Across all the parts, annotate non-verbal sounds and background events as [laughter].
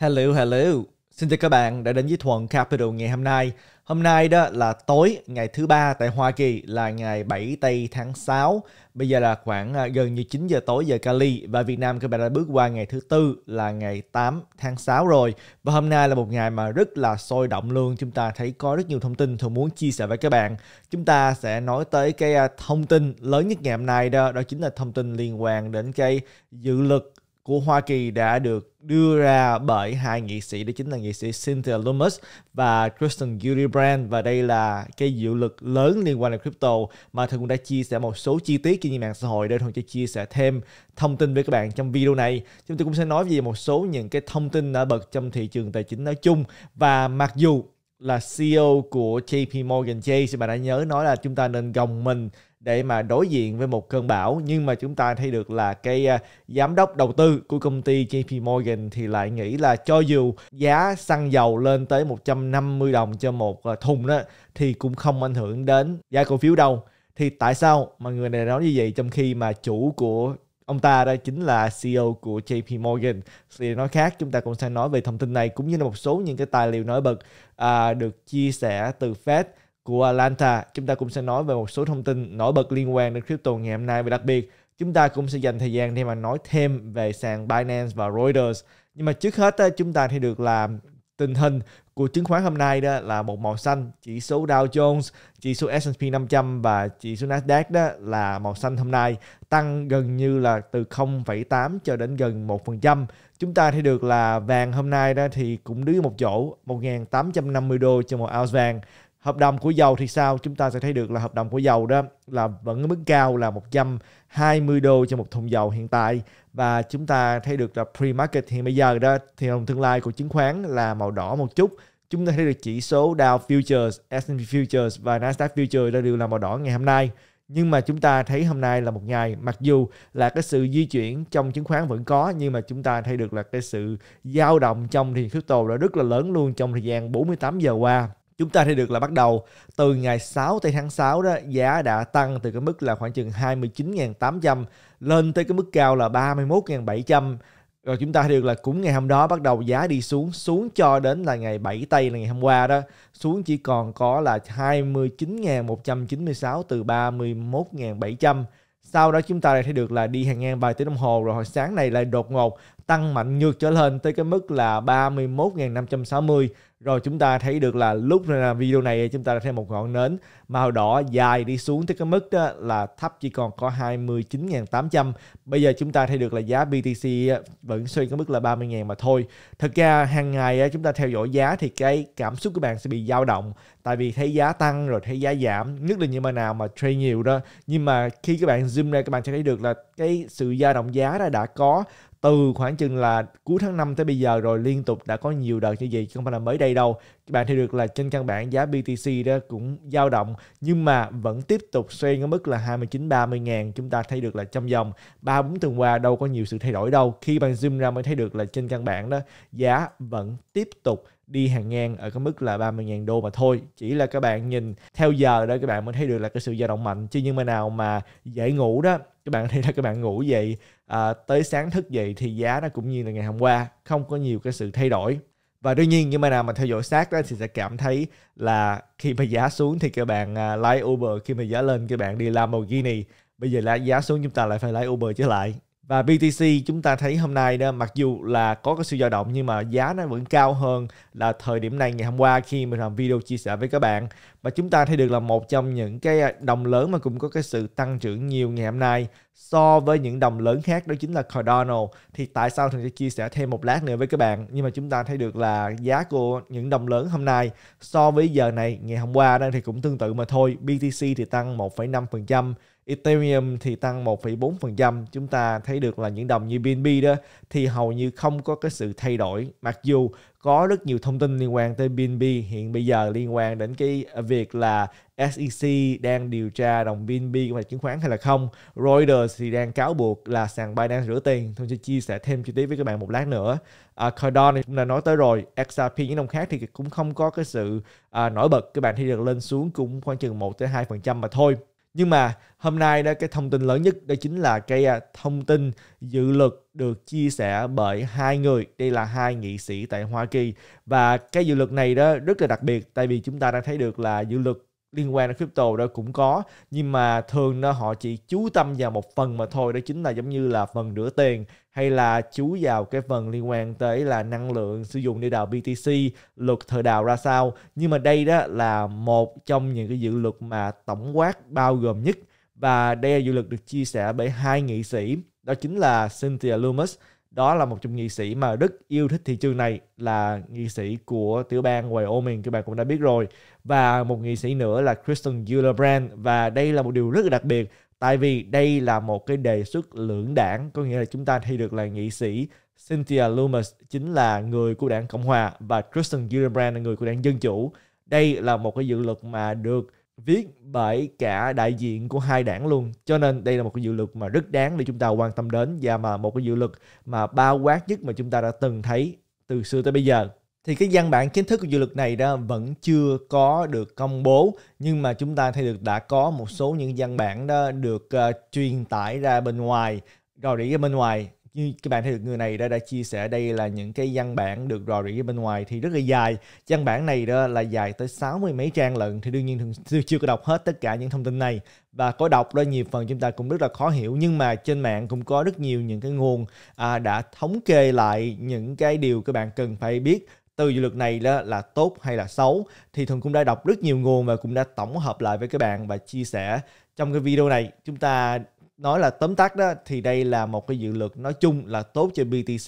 Hello, hello. Xin chào các bạn đã đến với Thuận Capital ngày hôm nay. Hôm nay đó là tối ngày thứ ba tại Hoa Kỳ là ngày 7 tây tháng 6. Bây giờ là khoảng à, gần như 9 giờ tối giờ Cali và Việt Nam các bạn đã bước qua ngày thứ tư là ngày 8 tháng 6 rồi. Và hôm nay là một ngày mà rất là sôi động luôn. Chúng ta thấy có rất nhiều thông tin tôi muốn chia sẻ với các bạn. Chúng ta sẽ nói tới cái à, thông tin lớn nhất ngày hôm nay đó, đó chính là thông tin liên quan đến cái dự luật của Hoa Kỳ đã được đưa ra bởi hai nghị sĩ đó chính là nghị sĩ Cynthia Lummis và Kristen Gillibrand và đây là cái dự luật lớn liên quan đến crypto mà Thuận cũng đã chia sẻ một số chi tiết trên mạng xã hội để Thuận sẽ chia sẻ thêm thông tin với các bạn trong video này chúng tôi cũng sẽ nói về một số những cái thông tin đã bật trong thị trường tài chính nói chung và mặc dù là CEO của JP Morgan Chase mà đã nhớ nói là chúng ta nên gồng mình để mà đối diện với một cơn bão nhưng mà chúng ta thấy được là cái uh, giám đốc đầu tư của công ty JP Morgan thì lại nghĩ là cho dù giá xăng dầu lên tới 150 đồng cho một uh, thùng đó thì cũng không ảnh hưởng đến giá cổ phiếu đâu thì tại sao mà người này nói như vậy trong khi mà chủ của ông ta đây chính là CEO của JP Morgan. Thì nói khác chúng ta cũng sẽ nói về thông tin này cũng như là một số những cái tài liệu nổi bật à, được chia sẻ từ Fed của Atlanta, chúng ta cũng sẽ nói về một số thông tin nổi bật liên quan đến crypto ngày hôm nay và đặc biệt chúng ta cũng sẽ dành thời gian để mà nói thêm về sàn Binance và Reuters. Nhưng mà trước hết chúng ta thì được là tình hình của chứng khoán hôm nay đó là một màu xanh, chỉ số Dow Jones, chỉ số S&P 500 và chỉ số Nasdaq đó là màu xanh hôm nay tăng gần như là từ 0,8 cho đến gần 1%. Chúng ta thấy được là vàng hôm nay đó thì cũng đứng một chỗ 1.850 đô cho một ounce vàng hợp đồng của dầu thì sao chúng ta sẽ thấy được là hợp đồng của dầu đó là vẫn ở mức cao là 120 đô cho một thùng dầu hiện tại và chúng ta thấy được là pre-market hiện bây giờ đó thì đồng tương lai của chứng khoán là màu đỏ một chút chúng ta thấy được chỉ số Dow Futures, S&P Futures và Nasdaq Futures đã đều là màu đỏ ngày hôm nay nhưng mà chúng ta thấy hôm nay là một ngày mặc dù là cái sự di chuyển trong chứng khoán vẫn có nhưng mà chúng ta thấy được là cái sự dao động trong thị trường crypto đã rất là lớn luôn trong thời gian 48 giờ qua Chúng ta thì được là bắt đầu từ ngày 6 tây tháng 6 đó giá đã tăng từ cái mức là khoảng chừng 29.800 lên tới cái mức cao là 31.700 rồi chúng ta thì được là cũng ngày hôm đó bắt đầu giá đi xuống xuống cho đến là ngày 7 tây là ngày hôm qua đó xuống chỉ còn có là 29.196 từ 31.700 sau đó chúng ta lại thấy được là đi hàng ngang vài tiếng đồng hồ rồi hồi sáng này lại đột ngột tăng mạnh ngược trở lên tới cái mức là 31.560 rồi chúng ta thấy được là lúc là video này chúng ta thấy một ngọn nến màu đỏ dài đi xuống tới cái mức đó là thấp chỉ còn có 29.800. Bây giờ chúng ta thấy được là giá BTC ờ, vẫn xuyên cái mức là 30.000 mà thôi. Thật ra hàng ngày ờ, chúng ta theo dõi giá thì cái cảm xúc của bạn sẽ bị dao động tại vì thấy giá tăng rồi thấy giá giảm nhất là như mà nào mà trade nhiều đó nhưng mà khi các bạn zoom ra các bạn sẽ thấy được là cái sự dao động giá đã đã có từ khoảng chừng là cuối tháng 5 tới bây giờ rồi liên tục đã có nhiều đợt như vậy chứ không phải là mới đây đâu các bạn thấy được là trên căn bản giá BTC đó cũng dao động nhưng mà vẫn tiếp tục xoay ở mức là 29 30 ngàn chúng ta thấy được là trong vòng 3 4 tuần qua đâu có nhiều sự thay đổi đâu khi bạn zoom ra mới thấy được là trên căn bản đó giá vẫn tiếp tục đi hàng ngang ở cái mức là 30.000 đô mà thôi chỉ là các bạn nhìn theo giờ đó các bạn mới thấy được là cái sự dao động mạnh chứ nhưng mà nào mà dễ ngủ đó các bạn thấy là các bạn ngủ dậy à, tới sáng thức dậy thì giá nó cũng như là ngày hôm qua không có nhiều cái sự thay đổi và đương nhiên nhưng mà nào mà theo dõi sát đó thì sẽ cảm thấy là khi mà giá xuống thì các bạn à, lái Uber khi mà giá lên các bạn đi Lamborghini bây giờ là giá xuống chúng ta lại phải lái Uber trở lại và BTC chúng ta thấy hôm nay đó mặc dù là có cái sự dao động nhưng mà giá nó vẫn cao hơn là thời điểm này ngày hôm qua khi mình làm video chia sẻ với các bạn và chúng ta thấy được là một trong những cái à, đồng lớn mà cũng có cái sự tăng trưởng nhiều ngày hôm nay so với những đồng lớn khác đó chính là Cardano thì tại sao thằng sẽ chia sẻ thêm một lát nữa với các bạn nhưng mà chúng ta thấy được là giá của những đồng lớn hôm nay so với giờ này ngày hôm qua đó thì cũng tương tự mà thôi BTC thì tăng 1,5% Ethereum thì tăng 1,4%. Chúng ta thấy được là những đồng như BNB đó thì hầu như không có cái sự thay đổi. Mặc dù có rất nhiều thông tin liên quan tới BNB hiện bây giờ liên quan đến cái việc là SEC đang điều tra đồng BNB của chứng khoán hay là không. Reuters thì đang cáo buộc là sàn Binance rửa tiền. Tôi sẽ chia sẻ thêm chi tiết với các bạn một lát nữa. À, Cardano cũng đã nói tới rồi. XRP những đồng khác thì cũng không có cái sự à, nổi bật. Các bạn thấy được lên xuống cũng khoảng chừng 1 tới 2% mà thôi nhưng mà hôm nay đó cái thông tin lớn nhất đó chính là cái à, thông tin dự luật được chia sẻ bởi hai người đây là hai nghị sĩ tại Hoa Kỳ và cái dự luật này đó rất là đặc biệt tại vì chúng ta đang thấy được là dự luật liên quan đến crypto đó cũng có nhưng mà thường nó họ chỉ chú tâm vào một phần mà thôi đó chính là giống như là phần rửa tiền hay là chú vào cái phần liên quan tới là năng lượng sử dụng để đào BTC luật thời đào ra sao nhưng mà đây đó là một trong những cái dự luật mà tổng quát bao gồm nhất và đây là dự luật được chia sẻ bởi hai nghị sĩ đó chính là Cynthia Lummis đó là một trong nghị sĩ mà rất yêu thích thị trường này là nghị sĩ của tiểu bang Wyoming các bạn cũng đã biết rồi và một nghị sĩ nữa là Kristen Gillibrand và đây là một điều rất là đặc biệt tại vì đây là một cái đề xuất lưỡng đảng có nghĩa là chúng ta thi được là nghị sĩ Cynthia Loomis chính là người của đảng Cộng hòa và Kristen Gillibrand là người của đảng Dân chủ đây là một cái dự luật mà được viết bởi cả đại diện của hai đảng luôn cho nên đây là một cái dự luật mà rất đáng để chúng ta quan tâm đến và mà một cái dự luật mà bao quát nhất mà chúng ta đã từng thấy từ xưa tới bây giờ thì cái văn bản chính thức của dự luật này đó vẫn chưa có được công bố nhưng mà chúng ta thấy được đã có một số những văn bản đó được uh, truyền tải ra bên ngoài rồi để ra bên ngoài như các bạn thấy được người này đã đã chia sẻ đây là những cái văn bản được rò rỉ bên ngoài thì rất là dài văn bản này đó là dài tới 60 mấy trang lận thì đương nhiên thường chưa, chưa có đọc hết tất cả những thông tin này và có đọc đó nhiều phần chúng ta cũng rất là khó hiểu nhưng mà trên mạng cũng có rất nhiều những cái nguồn à, đã thống kê lại những cái điều các bạn cần phải biết từ dự luật này đó là tốt hay là xấu thì thường cũng đã đọc rất nhiều nguồn và cũng đã tổng hợp lại với các bạn và chia sẻ trong cái video này chúng ta nói là tóm tắt đó thì đây là một cái dự luật nói chung là tốt cho BTC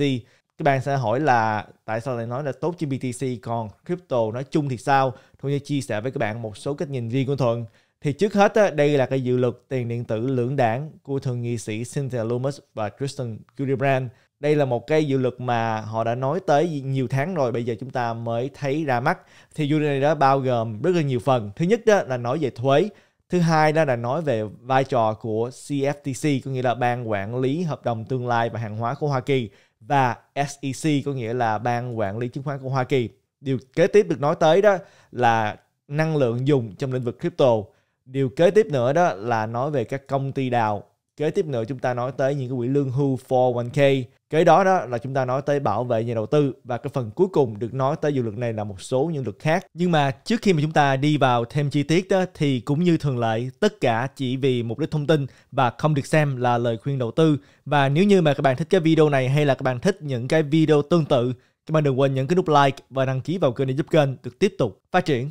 các bạn sẽ hỏi là tại sao lại nói là tốt cho BTC còn crypto nói chung thì sao Thuận sẽ chia sẻ với các bạn một số cách nhìn riêng của Thuận thì trước hết á, đây là cái dự luật tiền điện tử lưỡng đảng của thượng nghị sĩ Cynthia Lummis và Kristen Gillibrand đây là một cái dự luật mà họ đã nói tới nhiều tháng rồi bây giờ chúng ta mới thấy ra mắt thì dự luật này đó bao gồm rất là nhiều phần thứ nhất đó là nói về thuế thứ hai đó là nói về vai trò của CFTC có nghĩa là ban quản lý hợp đồng tương lai và hàng hóa của Hoa Kỳ và SEC có nghĩa là ban quản lý chứng khoán của Hoa Kỳ điều kế tiếp được nói tới đó là năng lượng dùng trong lĩnh vực crypto điều kế tiếp nữa đó là nói về các công ty đào Kế tiếp nữa chúng ta nói tới những cái quỹ lương hưu 401k. Kế đó đó là chúng ta nói tới bảo vệ nhà đầu tư và cái phần cuối cùng được nói tới dự luật này là một số những luật khác. Nhưng mà trước khi mà chúng ta đi vào thêm chi tiết đó thì cũng như thường lệ tất cả chỉ vì mục đích thông tin và không được xem là lời khuyên đầu tư. Và nếu như mà các bạn thích cái video này hay là các bạn thích những cái video tương tự các bạn đừng quên nhấn cái nút like và đăng ký vào kênh để giúp kênh được tiếp tục phát triển.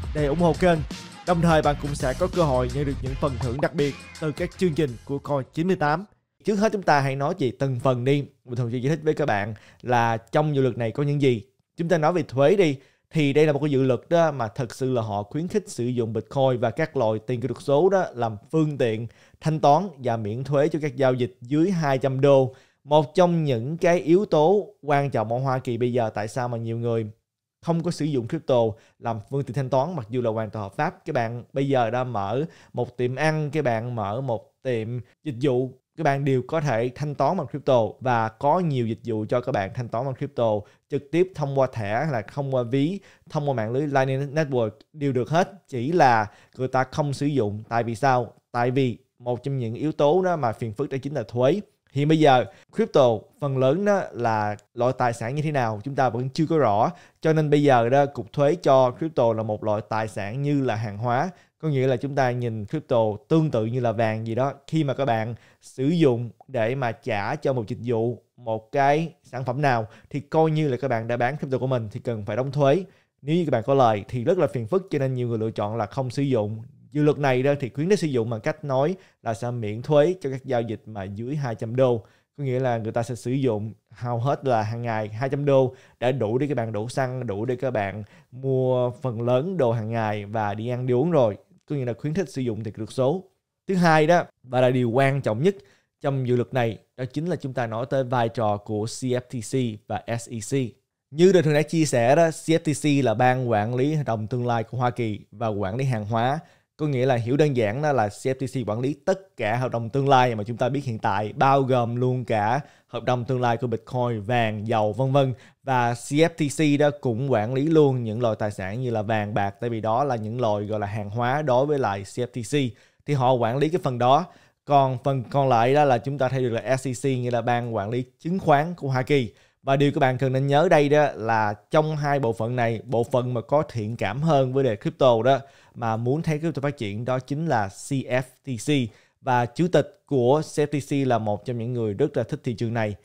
để ủng hộ kênh. Đồng thời bạn cũng sẽ có cơ hội nhận được những phần thưởng đặc biệt từ các chương trình của Coi 98. Trước hết chúng ta hãy nói về từng phần đi. Mình thường giải thích với các bạn là trong dự luật này có những gì. Chúng ta nói về thuế đi thì đây là một cái dự luật đó mà thật sự là họ khuyến khích sử dụng Bitcoin và các loại tiền kỹ thuật số đó làm phương tiện thanh toán và miễn thuế cho các giao dịch dưới 200 đô. Một trong những cái yếu tố quan trọng ở Hoa Kỳ bây giờ tại sao mà nhiều người không có sử dụng crypto làm phương tiện thanh toán mặc dù là hoàn toàn hợp pháp các bạn bây giờ đã mở một tiệm ăn các bạn mở một tiệm dịch vụ các bạn đều có thể thanh toán bằng crypto và có nhiều dịch vụ cho các bạn thanh toán bằng crypto trực tiếp thông qua thẻ hay là không qua ví thông qua mạng lưới Lightning Network đều được hết chỉ là người ta không sử dụng tại vì sao tại vì một trong những yếu tố đó mà phiền phức đó chính là thuế Hiện bây giờ crypto phần lớn đó là loại tài sản như thế nào chúng ta vẫn chưa có rõ cho nên bây giờ đó cục thuế cho crypto là một loại tài sản như là hàng hóa có nghĩa là chúng ta nhìn crypto tương tự như là vàng gì đó khi mà các bạn sử dụng để mà trả cho một dịch vụ một cái sản phẩm nào thì coi như là các bạn đã bán crypto của mình thì cần phải đóng thuế nếu như các bạn có lời thì rất là phiền phức cho nên nhiều người lựa chọn là không sử dụng Dự luật này đó thì khuyến khích sử dụng bằng cách nói là sẽ miễn thuế cho các giao dịch mà dưới 200 đô. Có nghĩa là người ta sẽ sử dụng hầu hết là hàng ngày 200 đô để đủ để các bạn đổ xăng, đủ để các bạn mua phần lớn đồ hàng ngày và đi ăn đi uống rồi. Có nghĩa là khuyến khích sử dụng thì kỹ số. Thứ hai đó, và là điều quan trọng nhất trong dự luật này, đó chính là chúng ta nói tới vai trò của CFTC và SEC. Như Đình thường đã chia sẻ đó, CFTC là ban quản lý hợp đồng tương lai của Hoa Kỳ và quản lý hàng hóa có nghĩa là hiểu đơn giản đó là CFTC quản lý tất cả hợp đồng tương lai mà chúng ta biết hiện tại bao gồm luôn cả hợp đồng tương lai của Bitcoin, vàng, dầu vân vân và CFTC đó cũng quản lý luôn những loại tài sản như là vàng bạc tại vì đó là những loại gọi là hàng hóa đối với lại CFTC thì họ quản lý cái phần đó còn phần còn lại đó là chúng ta thấy được là SEC như là ban quản lý chứng khoán của Hoa Kỳ và điều các bạn cần nên nhớ đây đó là trong hai bộ phận này bộ phận mà có thiện cảm hơn với đề crypto đó mà muốn thấy crypto phát triển đó chính là CFTC và chủ tịch của CFTC là một trong những người rất là thích thị trường này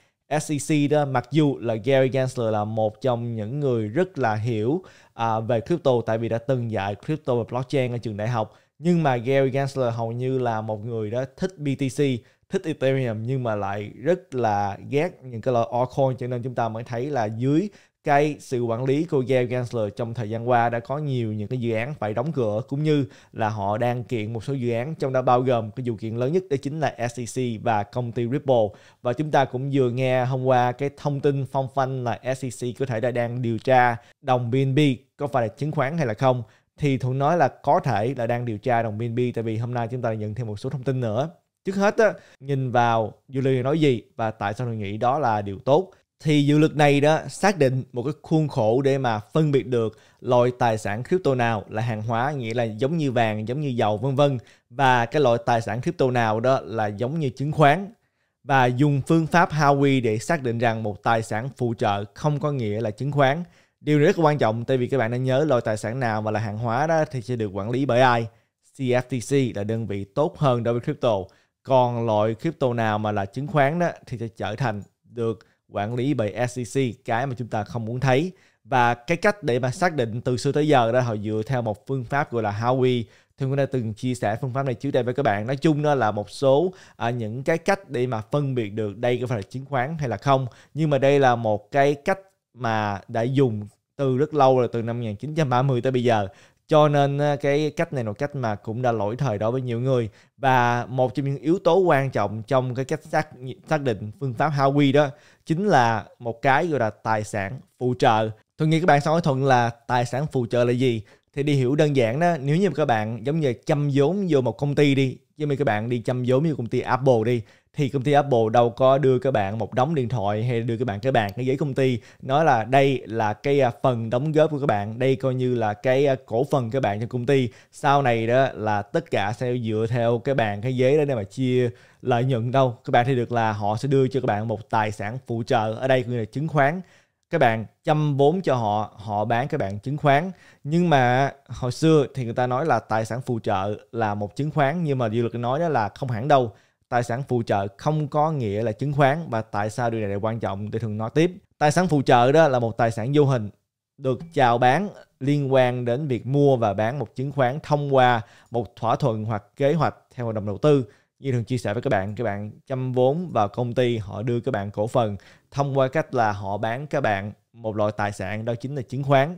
SEC đó mặc dù là Gary Gensler là một trong những người rất là hiểu à, về crypto tại vì đã từng dạy crypto và blockchain ở trường đại học nhưng mà Gary Gensler hầu như là một người đó thích BTC thích Ethereum nhưng mà lại rất là ghét những cái loại altcoin cho nên chúng ta mới thấy là dưới cái sự quản lý của Gary Gensler trong thời gian qua đã có nhiều những cái dự án phải đóng cửa cũng như là họ đang kiện một số dự án trong đó bao gồm cái vụ kiện lớn nhất đó chính là SEC và công ty Ripple và chúng ta cũng vừa nghe hôm qua cái thông tin phong phanh là SEC có thể đã đang điều tra đồng BNB có phải là chứng khoán hay là không thì thuận nói là có thể là đang điều tra đồng BNB tại vì hôm nay chúng ta nhận thêm một số thông tin nữa trước hết á nhìn vào dự luật nói gì và tại sao mình nghĩ đó là điều tốt thì dự luật này đó xác định một cái khuôn khổ để mà phân biệt được loại tài sản crypto nào là hàng hóa nghĩa là giống như vàng giống như dầu vân vân và cái loại tài sản crypto nào đó là giống như chứng khoán và dùng phương pháp Howey để xác định rằng một tài sản phụ trợ không có nghĩa là chứng khoán điều này rất quan trọng tại vì các bạn nên nhớ loại tài sản nào mà là hàng hóa đó thì sẽ được quản lý bởi ai CFTC là đơn vị tốt hơn đối với crypto còn loại crypto nào mà là chứng khoán đó thì sẽ trở thành được quản lý bởi SEC cái mà chúng ta không muốn thấy và cái cách để mà xác định từ xưa tới giờ đó họ dựa theo một phương pháp gọi là Howey thì cũng đã từng chia sẻ phương pháp này trước đây với các bạn nói chung đó là một số à, những cái cách để mà phân biệt được đây có phải là chứng khoán hay là không nhưng mà đây là một cái cách mà đã dùng từ rất lâu rồi từ năm 1930 tới bây giờ cho nên cái cách này là cách mà cũng đã lỗi thời đối với nhiều người và một trong những yếu tố quan trọng trong cái cách xác xác định phương pháp Howey đó chính là một cái gọi là tài sản phụ trợ tôi nghĩ các bạn sẽ hỏi thuận là tài sản phụ trợ là gì thì đi hiểu đơn giản đó nếu như các bạn giống như chăm vốn vô một công ty đi giống như các bạn đi chăm vốn vô công ty Apple đi thì công ty Apple đâu có đưa các bạn một đống điện thoại hay đưa các bạn cái bàn cái giấy công ty nói là đây là cái à, phần đóng góp của các bạn đây coi như là cái à, cổ phần các bạn cho công ty sau này đó là tất cả sẽ dựa theo cái bàn cái giấy đó để mà chia lợi nhuận đâu các bạn thấy được là họ sẽ đưa cho các bạn một tài sản phụ trợ ở đây cũng là chứng khoán các bạn chăm vốn cho họ họ bán các bạn chứng khoán nhưng mà hồi xưa thì người ta nói là tài sản phụ trợ là một chứng khoán nhưng mà dự luật nói đó là không hẳn đâu tài sản phụ trợ không có nghĩa là chứng khoán và tại sao điều này lại quan trọng để thường nói tiếp tài sản phụ trợ đó là một tài sản vô hình được chào bán liên quan đến việc mua và bán một chứng khoán thông qua một thỏa thuận hoặc kế hoạch theo hợp đồng đầu tư như thường chia sẻ với các bạn các bạn chăm vốn vào công ty họ đưa các bạn cổ phần thông qua cách là họ bán các bạn một loại tài sản đó chính là chứng khoán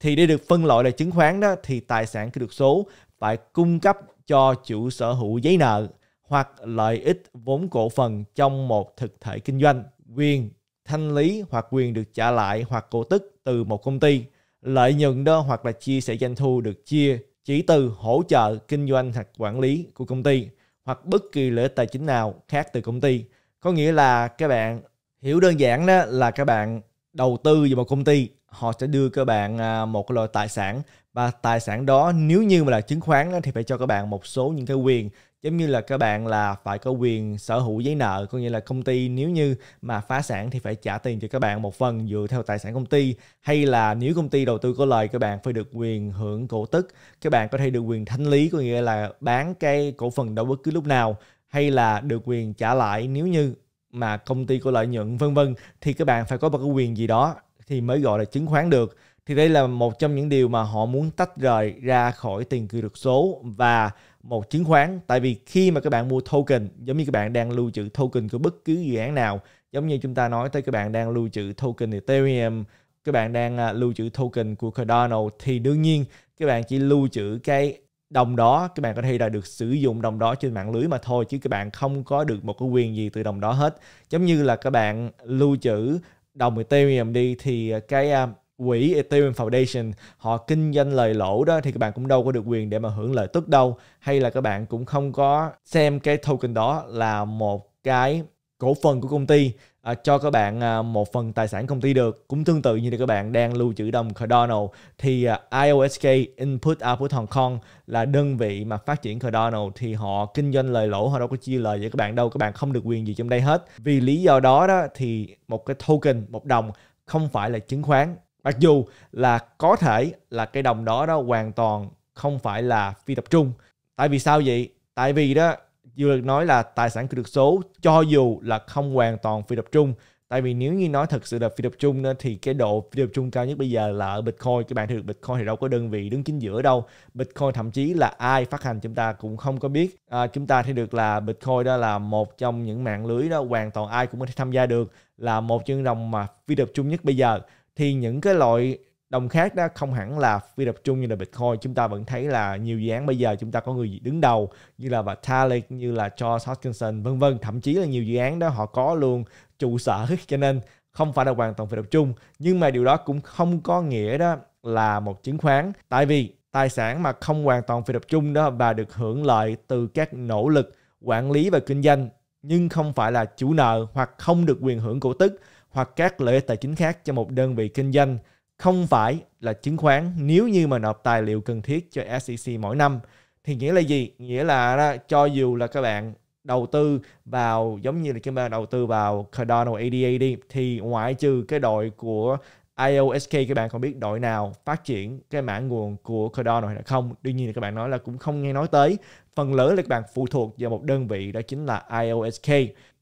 thì để được phân loại là chứng khoán đó thì tài sản kỹ được số phải cung cấp cho chủ sở hữu giấy nợ hoặc lợi ích vốn cổ phần trong một thực thể kinh doanh, quyền thanh lý hoặc quyền được trả lại hoặc cổ tức từ một công ty, lợi nhuận đó hoặc là chia sẻ doanh thu được chia chỉ từ hỗ trợ kinh doanh hoặc quản lý của công ty hoặc bất kỳ lợi ích tài chính nào khác từ công ty. Có nghĩa là các bạn hiểu đơn giản đó là các bạn đầu tư vào một công ty, họ sẽ đưa các bạn à, một loại tài sản và tài sản đó nếu như mà là chứng khoán thì phải cho các bạn một số những cái quyền giống như là các bạn là phải có quyền sở hữu giấy nợ có nghĩa là công ty nếu như mà phá sản thì phải trả tiền cho các bạn một phần dựa theo tài sản công ty hay là nếu công ty đầu tư có lời các bạn phải được quyền hưởng cổ tức các bạn có thể được quyền thanh lý có nghĩa là bán cái cổ phần đó bất cứ lúc nào hay là được quyền trả lại nếu như mà công ty có lợi nhuận vân vân thì các bạn phải có một cái quyền gì đó thì mới gọi là chứng khoán được thì đây là một trong những điều mà họ muốn tách rời ra khỏi tiền kỹ thuật số và một chứng khoán tại vì khi mà các bạn mua token giống như các bạn đang lưu trữ token của bất cứ dự án nào giống như chúng ta nói tới các bạn đang lưu trữ token Ethereum các bạn đang à, lưu trữ token của Cardano thì đương nhiên các bạn chỉ lưu trữ cái đồng đó các bạn có thể là được sử dụng đồng đó trên mạng lưới mà thôi chứ các bạn không có được một cái quyền gì từ đồng đó hết giống như là các bạn lưu trữ đồng Ethereum đi thì à, cái à, quỹ Ethereum Foundation họ kinh doanh lời lỗ đó thì các bạn cũng đâu có được quyền để mà hưởng lợi tức đâu hay là các bạn cũng không có xem cái token đó là một cái cổ phần của công ty à, cho các bạn à, một phần tài sản công ty được cũng tương tự như là các bạn đang lưu trữ đồng Cardano thì à, IOSK Input Output Hong Kong là đơn vị mà phát triển Cardano thì họ kinh doanh lời lỗ họ đâu có chia lời với các bạn đâu các bạn không được quyền gì trong đây hết vì lý do đó đó thì một cái token một đồng không phải là chứng khoán mặc dù là có thể là cái đồng đó đó hoàn toàn không phải là phi tập trung tại vì sao vậy tại vì đó vừa nói là tài sản kỹ thuật số cho dù là không hoàn toàn phi tập trung tại vì nếu như nói thật sự là phi tập trung đó, thì cái độ phi tập trung cao nhất bây giờ là ở bitcoin các bạn thấy được bitcoin thì đâu có đơn vị đứng chính giữa đâu bitcoin thậm chí là ai phát hành chúng ta cũng không có biết à, chúng ta thấy được là bitcoin đó là một trong những mạng lưới đó hoàn toàn ai cũng có thể tham gia được là một chương đồng mà phi tập trung nhất bây giờ thì những cái loại đồng khác đó không hẳn là phi tập trung như là Bitcoin chúng ta vẫn thấy là nhiều dự án bây giờ chúng ta có người đứng đầu như là Vitalik như là Charles Hoskinson vân vân thậm chí là nhiều dự án đó họ có luôn trụ sở [laughs] cho nên không phải là hoàn toàn phi tập trung nhưng mà điều đó cũng không có nghĩa đó là một chứng khoán tại vì tài sản mà không hoàn toàn phi tập trung đó và được hưởng lợi từ các nỗ lực quản lý và kinh doanh nhưng không phải là chủ nợ hoặc không được quyền hưởng cổ tức hoặc các lợi ích tài chính khác cho một đơn vị kinh doanh không phải là chứng khoán nếu như mà nộp tài liệu cần thiết cho SEC mỗi năm thì nghĩa là gì nghĩa là cho dù là các bạn đầu tư vào giống như là các bạn đầu tư vào Cardano ADA đi thì ngoại trừ cái đội của IOSK các bạn không biết đội nào phát triển cái mã nguồn của Cardano hay là không đương nhiên là các bạn nói là cũng không nghe nói tới phần lớn là các bạn phụ thuộc vào một đơn vị đó chính là IOSK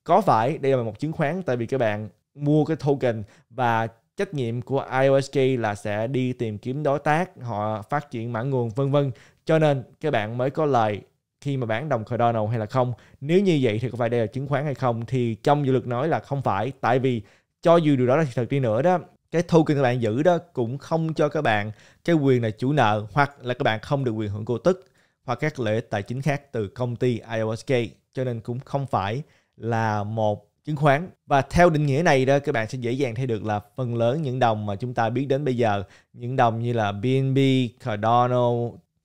có phải đây là một chứng khoán tại vì các bạn mua cái token và trách nhiệm của IOSG là sẽ đi tìm kiếm đối tác, họ phát triển mã nguồn vân vân. Cho nên các bạn mới có lời khi mà bán đồng Cardano hay là không. Nếu như vậy thì có phải đây là chứng khoán hay không thì trong dự luật nói là không phải tại vì cho dù điều đó là thật đi nữa đó cái token các bạn giữ đó cũng không cho các bạn cái quyền là chủ nợ hoặc là các bạn không được quyền hưởng cổ tức hoặc các lợi tài chính khác từ công ty IOSK cho nên cũng không phải là một chứng khoán và theo định nghĩa này đó các bạn sẽ dễ dàng thấy được là phần lớn những đồng mà chúng ta biết đến bây giờ những đồng như là BNB, Cardano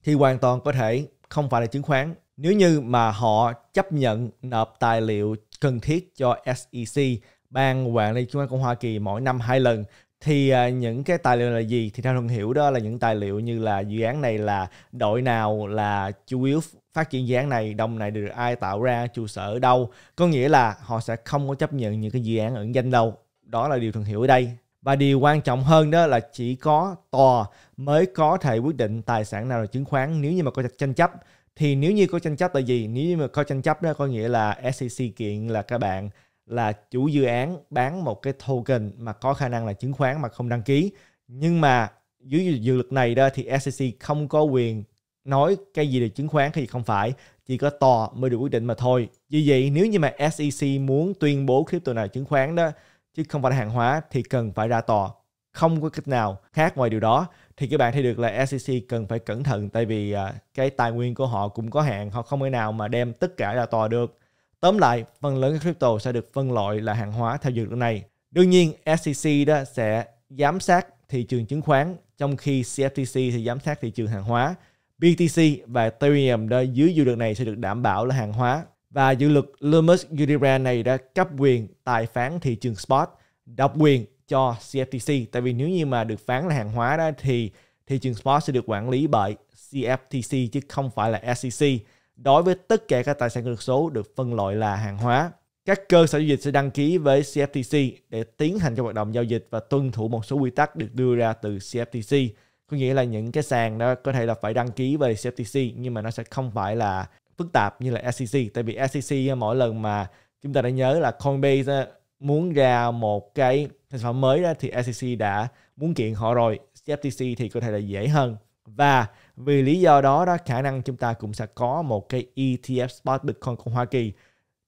thì hoàn toàn có thể không phải là chứng khoán nếu như mà họ chấp nhận nộp tài liệu cần thiết cho SEC ban quản lý chứng khoán của Hoa Kỳ mỗi năm hai lần thì à, những cái tài liệu là gì thì theo thường hiểu đó là những tài liệu như là dự án này là đội nào là chủ yếu phát triển dự án này đồng này được ai tạo ra trụ sở ở đâu có nghĩa là họ sẽ không có chấp nhận những cái dự án ẩn danh đâu đó là điều thường hiểu ở đây và điều quan trọng hơn đó là chỉ có tòa mới có thể quyết định tài sản nào là chứng khoán nếu như mà có tranh chấp thì nếu như có tranh chấp là gì nếu như mà có tranh chấp đó có nghĩa là SEC kiện là các bạn là chủ dự án bán một cái token mà có khả năng là chứng khoán mà không đăng ký nhưng mà dưới dự luật này đó thì SEC không có quyền nói cái gì là chứng khoán cái gì không phải chỉ có tòa mới được quyết định mà thôi vì vậy nếu như mà SEC muốn tuyên bố crypto là chứng khoán đó chứ không phải là hàng hóa thì cần phải ra tòa không có cách nào khác ngoài điều đó thì các bạn thấy được là SEC cần phải cẩn thận tại vì à, cái tài nguyên của họ cũng có hạn họ không thể nào mà đem tất cả ra tòa được tóm lại phần lớn các crypto sẽ được phân loại là hàng hóa theo dự luật này đương nhiên SEC đó sẽ giám sát thị trường chứng khoán trong khi CFTC thì giám sát thị trường hàng hóa BTC và Ethereum đó dưới dự luật này sẽ được đảm bảo là hàng hóa. Và dự luật Lumos Udirand này đã cấp quyền tài phán thị trường spot độc quyền cho CFTC. Tại vì nếu như mà được phán là hàng hóa đó thì thị trường spot sẽ được quản lý bởi CFTC chứ không phải là SEC. Đối với tất cả các tài sản kỹ thuật số được phân loại là hàng hóa. Các cơ sở giao dịch sẽ đăng ký với CFTC để tiến hành các hoạt động giao dịch và tuân thủ một số quy tắc được đưa ra từ CFTC có nghĩa là những cái sàn đó có thể là phải đăng ký về CFTC nhưng mà nó sẽ không phải là phức tạp như là SEC tại vì SEC mỗi lần mà chúng ta đã nhớ là Coinbase muốn ra một cái sản phẩm mới đó thì SEC đã muốn kiện họ rồi CFTC thì có thể là dễ hơn và vì lý do đó đó khả năng chúng ta cũng sẽ có một cái ETF spot Bitcoin của Hoa Kỳ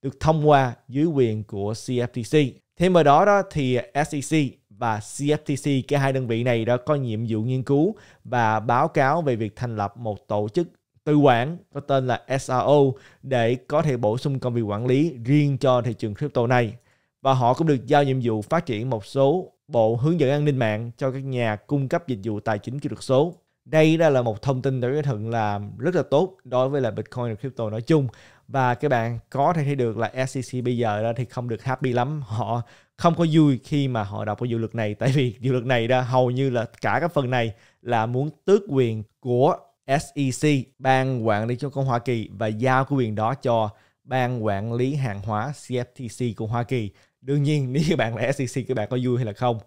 được thông qua dưới quyền của CFTC. Thêm vào đó đó thì SEC và CFTC, cái hai đơn vị này đã có nhiệm vụ nghiên cứu và báo cáo về việc thành lập một tổ chức tư quản có tên là SRO để có thể bổ sung công việc quản lý riêng cho thị trường crypto này. Và họ cũng được giao nhiệm vụ phát triển một số bộ hướng dẫn an ninh mạng cho các nhà cung cấp dịch vụ tài chính kỹ thuật số. Đây là một thông tin đối với Thuận là rất là tốt đối với là Bitcoin và crypto nói chung và các bạn có thể thấy được là SEC bây giờ đó thì không được happy lắm họ không có vui khi mà họ đọc cái dự luật này [laughs] tại vì dự luật này đó hầu như là cả cái phần này là muốn tước quyền của SEC ban quản lý cho công Hoa Kỳ và giao cái quyền đó cho ban quản lý hàng hóa CFTC của Hoa Kỳ đương nhiên nếu các bạn là SEC các bạn có vui hay là không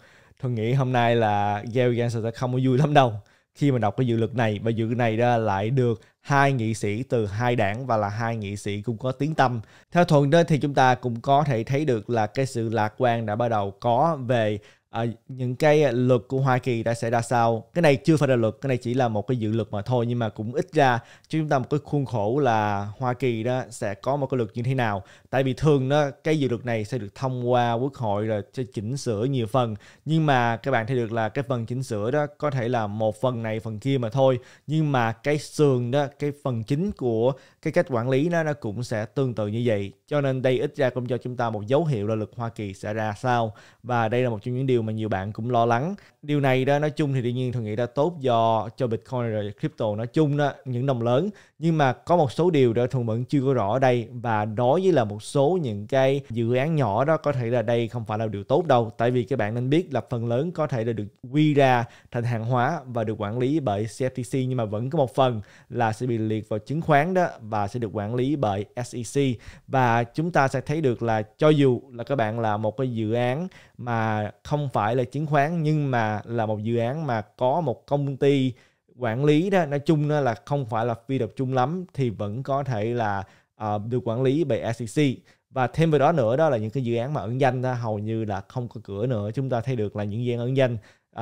tôi nghĩ hôm nay là Gary Gensler sẽ không có vui lắm đâu khi mà đọc cái dự luật này và dự này ra lại được hai nghị sĩ từ hai đảng và là hai nghị sĩ cũng có tiếng tâm. Theo Thuận đó thì chúng ta cũng có thể thấy được là cái sự lạc quan đã bắt đầu có về à, những cái à, luật của Hoa Kỳ đã sẽ ra sao cái này chưa phải là luật cái này chỉ là một cái dự luật mà thôi nhưng mà cũng ít ra cho chúng ta một cái khuôn khổ là Hoa Kỳ đó sẽ có một cái luật như thế nào tại vì thường đó cái dự luật này sẽ được thông qua quốc hội rồi sẽ chỉnh sửa nhiều phần nhưng mà các bạn thấy được là cái phần chỉnh sửa đó có thể là một phần này phần kia mà thôi nhưng mà cái sườn đó cái phần chính của cái cách quản lý đó nó cũng sẽ tương tự như vậy cho nên đây ít ra cũng cho chúng ta một dấu hiệu là luật Hoa Kỳ sẽ ra sao và đây là một trong những điều điều mà nhiều bạn cũng lo lắng điều này đó nói chung thì đương nhiên tôi nghĩ đã tốt do cho bitcoin rồi crypto nói chung đó những đồng lớn nhưng mà có một số điều đó thường vẫn chưa có rõ ở đây và đối với là một số những cái dự án nhỏ đó có thể là đây không phải là điều tốt đâu tại vì các bạn nên biết là phần lớn có thể là được quy ra thành hàng hóa và được quản lý bởi CFTC nhưng mà vẫn có một phần là sẽ bị liệt vào chứng khoán đó và sẽ được quản lý bởi SEC và chúng ta sẽ thấy được là cho dù là các bạn là một cái dự án mà không phải là chứng khoán nhưng mà là một dự án mà có một công ty quản lý đó nói chung đó là không phải là phi tập trung lắm thì vẫn có thể là uh, được quản lý bởi SEC và thêm vào đó nữa đó là những cái dự án mà ẩn danh đó, hầu như là không có cửa nữa chúng ta thấy được là những dự án ẩn danh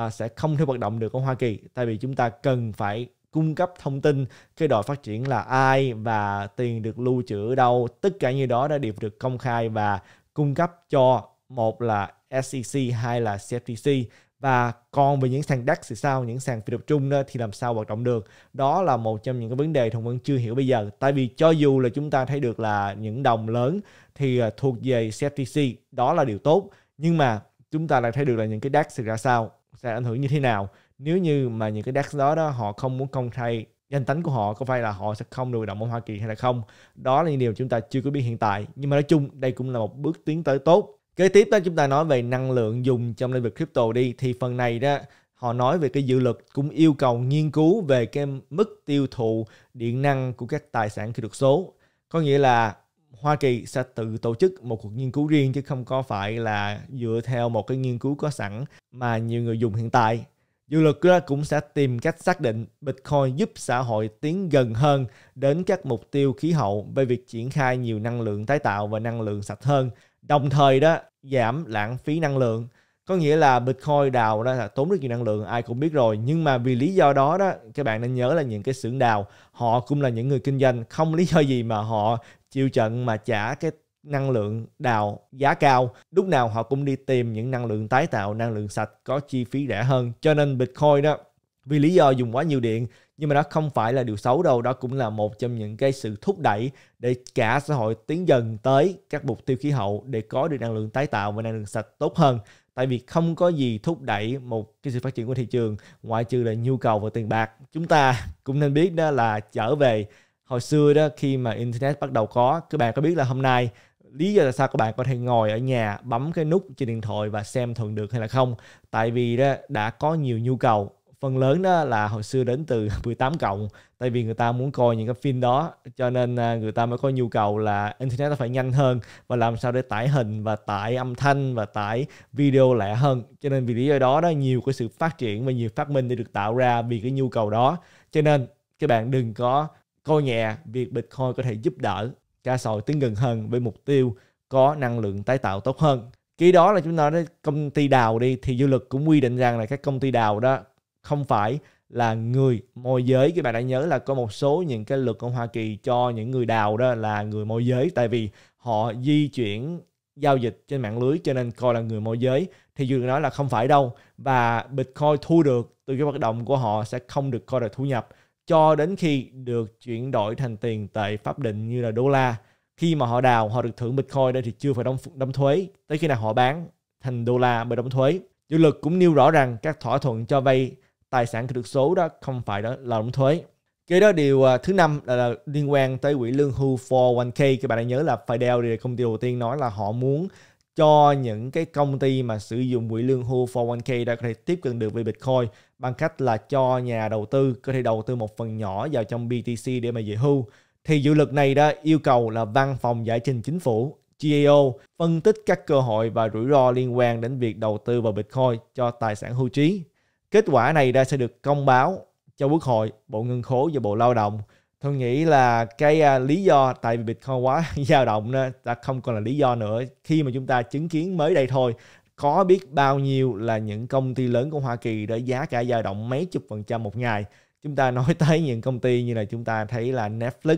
uh, sẽ không thể hoạt động được ở Hoa Kỳ tại vì chúng ta cần phải cung cấp thông tin cái đội phát triển là ai và tiền được lưu trữ ở đâu tất cả như đó đã được công khai và cung cấp cho một là SEC hay là CFTC và còn về những sàn DAX thì sao những sàn phi tập trung đó thì làm sao hoạt động được đó là một trong những cái vấn đề thông vẫn chưa hiểu bây giờ tại vì cho dù là chúng ta thấy được là những đồng lớn thì à, thuộc về CFTC đó là điều tốt nhưng mà chúng ta lại thấy được là những cái DAX thì ra sao sẽ ảnh hưởng như thế nào nếu như mà những cái DAX đó đó họ không muốn công khai danh tính của họ có phải là họ sẽ không được động ở Hoa Kỳ hay là không đó là những điều chúng ta chưa có biết hiện tại nhưng mà nói chung đây cũng là một bước tiến tới tốt kế tiếp đó chúng ta nói về năng lượng dùng trong lĩnh vực crypto đi thì phần này đó họ nói về cái dự luật cũng yêu cầu nghiên cứu về cái mức tiêu thụ điện năng của các tài sản kỹ thuật số có nghĩa là Hoa Kỳ sẽ tự tổ chức một cuộc nghiên cứu riêng chứ không có phải là dựa theo một cái nghiên cứu có sẵn mà nhiều người dùng hiện tại. Dự luật cũng sẽ tìm cách xác định Bitcoin giúp xã hội tiến gần hơn đến các mục tiêu khí hậu về việc triển khai nhiều năng lượng tái tạo và năng lượng sạch hơn đồng thời đó giảm lãng phí năng lượng có nghĩa là bitcoin đào đó là tốn rất nhiều năng lượng ai cũng biết rồi nhưng mà vì lý do đó đó các bạn nên nhớ là những cái xưởng đào họ cũng là những người kinh doanh không lý do gì mà họ chịu trận mà trả cái năng lượng đào giá cao lúc nào họ cũng đi tìm những năng lượng tái tạo năng lượng sạch có chi phí rẻ hơn cho nên bitcoin đó vì lý do dùng quá nhiều điện nhưng mà đó không phải là điều xấu đâu đó cũng là một trong những cái sự thúc đẩy để cả xã hội tiến dần tới các mục tiêu khí hậu để có được năng lượng tái tạo và năng lượng sạch tốt hơn tại vì không có gì thúc đẩy một cái sự phát triển của thị trường ngoại trừ là nhu cầu và tiền bạc chúng ta cũng nên biết đó là trở về hồi xưa đó khi mà internet bắt đầu có các bạn có biết là hôm nay lý do là sao các bạn có thể ngồi ở nhà bấm cái nút trên điện thoại và xem thuận được hay là không tại vì đó đã có nhiều nhu cầu phần lớn đó là hồi xưa đến từ 18 [laughs] cộng tại vì người ta muốn coi những cái phim đó cho nên à, người ta mới có nhu cầu là internet nó phải nhanh hơn và làm sao để tải hình và tải âm thanh và tải video lẹ hơn cho nên vì lý do đó đó nhiều cái sự phát triển và nhiều phát minh để được tạo ra vì cái nhu cầu đó cho nên các bạn đừng có coi nhẹ việc bitcoin có thể giúp đỡ ca sòi tiến gần hơn với mục tiêu có năng lượng tái tạo tốt hơn khi đó là chúng ta nói công ty đào đi thì du lịch cũng quy định rằng là các công ty đào đó không phải là người môi giới các bạn đã nhớ là có một số những cái luật của Hoa Kỳ cho những người đào đó là người môi giới tại vì họ di chuyển giao dịch trên mạng lưới cho nên coi là người môi giới thì dù nói là không phải đâu và Bitcoin thu được từ cái hoạt động của họ sẽ không được coi là thu nhập cho đến khi được chuyển đổi thành tiền tệ pháp định như là đô la khi mà họ đào họ được thưởng Bitcoin đây thì chưa phải đóng đóng thuế tới khi nào họ bán thành đô la mới đóng thuế dự luật cũng nêu rõ rằng các thỏa thuận cho vay tài sản kỹ thuật số đó không phải đó là đóng thuế cái đó điều à, thứ năm là, là liên quan tới quỹ lương hưu 401k các bạn đã nhớ là Fidelity thì công ty đầu tiên nói là họ muốn cho những cái công ty mà sử dụng quỹ lương hưu 401k đã có thể tiếp cận được với Bitcoin bằng cách là cho nhà đầu tư có thể đầu tư một phần nhỏ vào trong BTC để mà về hưu. Thì dự luật này đã yêu cầu là văn phòng giải trình chính phủ GAO phân tích các cơ hội và rủi ro liên quan đến việc đầu tư vào Bitcoin cho tài sản hưu trí. Kết quả này đã sẽ được công báo cho Quốc hội, Bộ Ngân khố và Bộ Lao động. Tôi nghĩ là cái à, lý do tại vì Bitcoin quá [laughs] dao động đó, đã không còn là lý do nữa. Khi mà chúng ta chứng kiến mới đây thôi, có biết bao nhiêu là những công ty lớn của Hoa Kỳ đã giá cả dao động mấy chục phần trăm một ngày chúng ta nói tới những công ty như là chúng ta thấy là Netflix,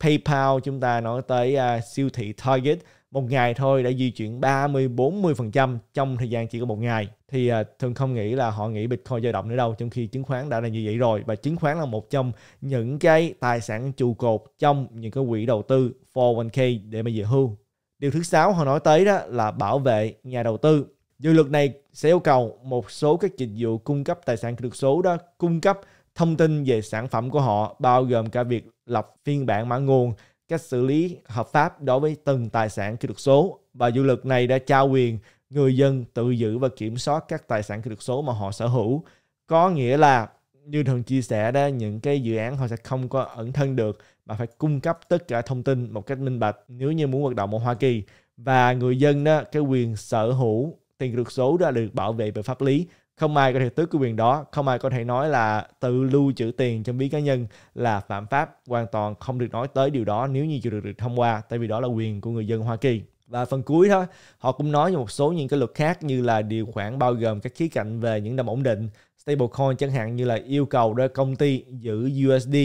PayPal, chúng ta nói tới uh, siêu thị Target một ngày thôi đã di chuyển 30 40% trong thời gian chỉ có một ngày thì à, thường không nghĩ là họ nghĩ Bitcoin dao động nữa đâu trong khi chứng khoán đã là như vậy rồi và chứng khoán là một trong những cái tài sản trụ cột trong những cái quỹ đầu tư 401k để mà dự hưu. Điều thứ sáu họ nói tới đó là bảo vệ nhà đầu tư. Dự luật này sẽ yêu cầu một số các dịch vụ cung cấp tài sản kỹ thuật số đó cung cấp thông tin về sản phẩm của họ bao gồm cả việc lập phiên bản mã nguồn cách xử lý hợp pháp đối với từng tài sản kỹ thuật số và dự luật này đã trao quyền người dân tự giữ và kiểm soát các tài sản kỹ thuật số mà họ sở hữu có nghĩa là như thường chia sẻ đó những cái dự án họ sẽ không có ẩn thân được mà phải cung cấp tất cả thông tin một cách minh bạch nếu như muốn hoạt động ở Hoa Kỳ và người dân đó cái quyền sở hữu tiền kỹ thuật số đã được bảo vệ bởi pháp lý không ai có thể tước cái quyền đó không ai có thể nói là tự lưu trữ tiền trong ví cá nhân là phạm pháp hoàn toàn không được nói tới điều đó nếu như chưa được, được thông qua tại vì đó là quyền của người dân Hoa Kỳ và phần cuối đó họ cũng nói về một số những cái luật khác như là điều khoản bao gồm các khía cạnh về những đồng ổn định stablecoin chẳng hạn như là yêu cầu đối công ty giữ USD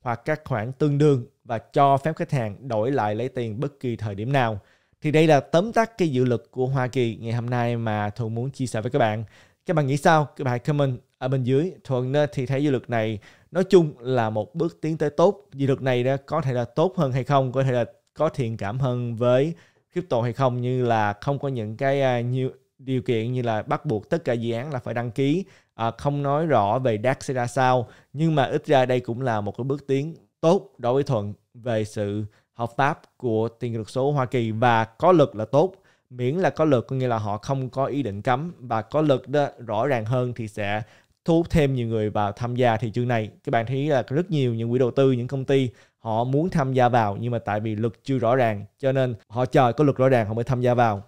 hoặc các khoản tương đương và cho phép khách hàng đổi lại lấy tiền bất kỳ thời điểm nào. Thì đây là tóm tắt cái dự luật của Hoa Kỳ ngày hôm nay mà Thuận muốn chia sẻ với các bạn. Các bạn nghĩ sao? Các bạn comment ở bên dưới. Thuận thì thấy dự luật này nói chung là một bước tiến tới tốt. Dự luật này có thể là tốt hơn hay không, có thể là có thiện cảm hơn với crypto hay không như là không có những cái à, nhiều điều kiện như là bắt buộc tất cả dự án là phải đăng ký à, không nói rõ về DAX sẽ ra sao nhưng mà ít ra đây cũng là một cái bước tiến tốt đối với Thuận về sự hợp pháp của tiền kỹ thuật số Hoa Kỳ và có lực là tốt miễn là có luật có nghĩa là họ không có ý định cấm và có luật đó rõ ràng hơn thì sẽ thu hút thêm nhiều người vào tham gia thị trường này các bạn thấy là rất nhiều những quỹ đầu tư những công ty họ muốn tham gia vào nhưng mà tại vì luật chưa rõ ràng cho nên họ chờ có luật rõ ràng họ mới tham gia vào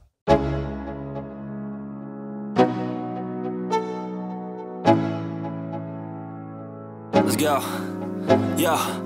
Let's go. Yeah.